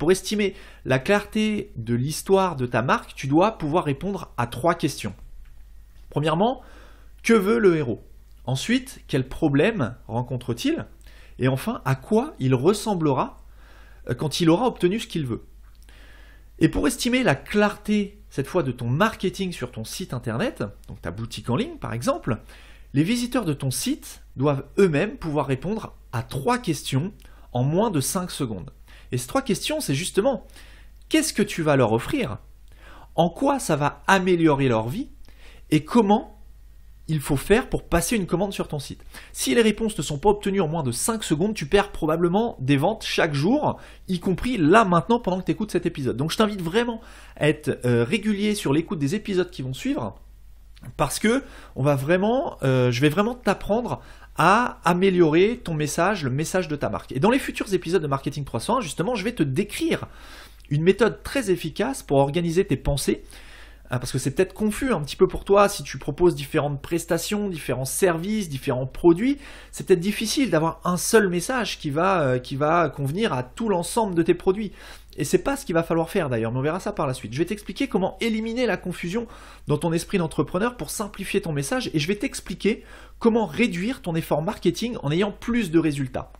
Pour estimer la clarté de l'histoire de ta marque, tu dois pouvoir répondre à trois questions. Premièrement, que veut le héros Ensuite, quel problème rencontre-t-il Et enfin, à quoi il ressemblera euh, quand il aura obtenu ce qu'il veut Et pour estimer la clarté, cette fois, de ton marketing sur ton site internet, donc ta boutique en ligne par exemple, les visiteurs de ton site doivent eux-mêmes pouvoir répondre à trois questions en moins de 5 secondes. Et ces trois questions, c'est justement qu'est-ce que tu vas leur offrir En quoi ça va améliorer leur vie Et comment il faut faire pour passer une commande sur ton site. Si les réponses ne sont pas obtenues en moins de 5 secondes, tu perds probablement des ventes chaque jour, y compris là maintenant pendant que tu écoutes cet épisode. Donc je t'invite vraiment à être euh, régulier sur l'écoute des épisodes qui vont suivre parce que euh, je vais vraiment t'apprendre à améliorer ton message, le message de ta marque. Et dans les futurs épisodes de Marketing 301, justement, je vais te décrire une méthode très efficace pour organiser tes pensées ah, parce que c'est peut-être confus un petit peu pour toi si tu proposes différentes prestations, différents services, différents produits, c'est peut-être difficile d'avoir un seul message qui va, euh, qui va convenir à tout l'ensemble de tes produits. Et c'est pas ce qu'il va falloir faire d'ailleurs, mais on verra ça par la suite. Je vais t'expliquer comment éliminer la confusion dans ton esprit d'entrepreneur pour simplifier ton message et je vais t'expliquer comment réduire ton effort marketing en ayant plus de résultats.